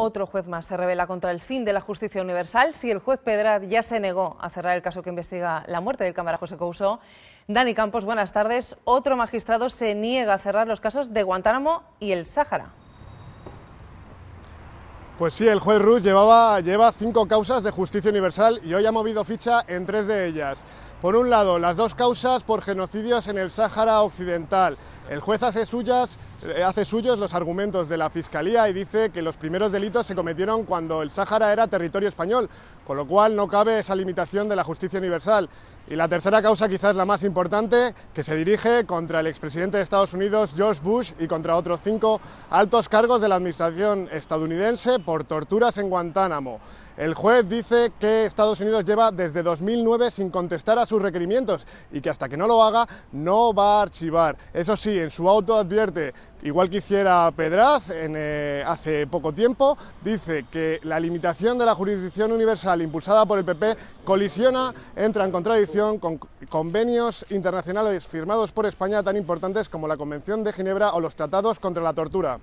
Otro juez más se revela contra el fin de la justicia universal. Si el juez Pedrad ya se negó a cerrar el caso que investiga la muerte del cámara José Couso, Dani Campos, buenas tardes. Otro magistrado se niega a cerrar los casos de Guantánamo y el Sáhara. Pues sí, el juez Ruth llevaba, lleva cinco causas de justicia universal y hoy ha movido ficha en tres de ellas. Por un lado, las dos causas por genocidios en el Sáhara Occidental. El juez hace suyas eh, hace suyos los argumentos de la Fiscalía y dice que los primeros delitos se cometieron cuando el Sáhara era territorio español, con lo cual no cabe esa limitación de la justicia universal. Y la tercera causa, quizás la más importante, que se dirige contra el expresidente de Estados Unidos, George Bush, y contra otros cinco altos cargos de la administración estadounidense por torturas en Guantánamo. El juez dice que Estados Unidos lleva desde 2009 sin contestar a sus requerimientos y que hasta que no lo haga no va a archivar. Eso sí, en su auto advierte, igual que hiciera Pedraz eh, hace poco tiempo, dice que la limitación de la jurisdicción universal impulsada por el PP colisiona, entra en contradicción con convenios internacionales firmados por España tan importantes como la Convención de Ginebra o los tratados contra la tortura.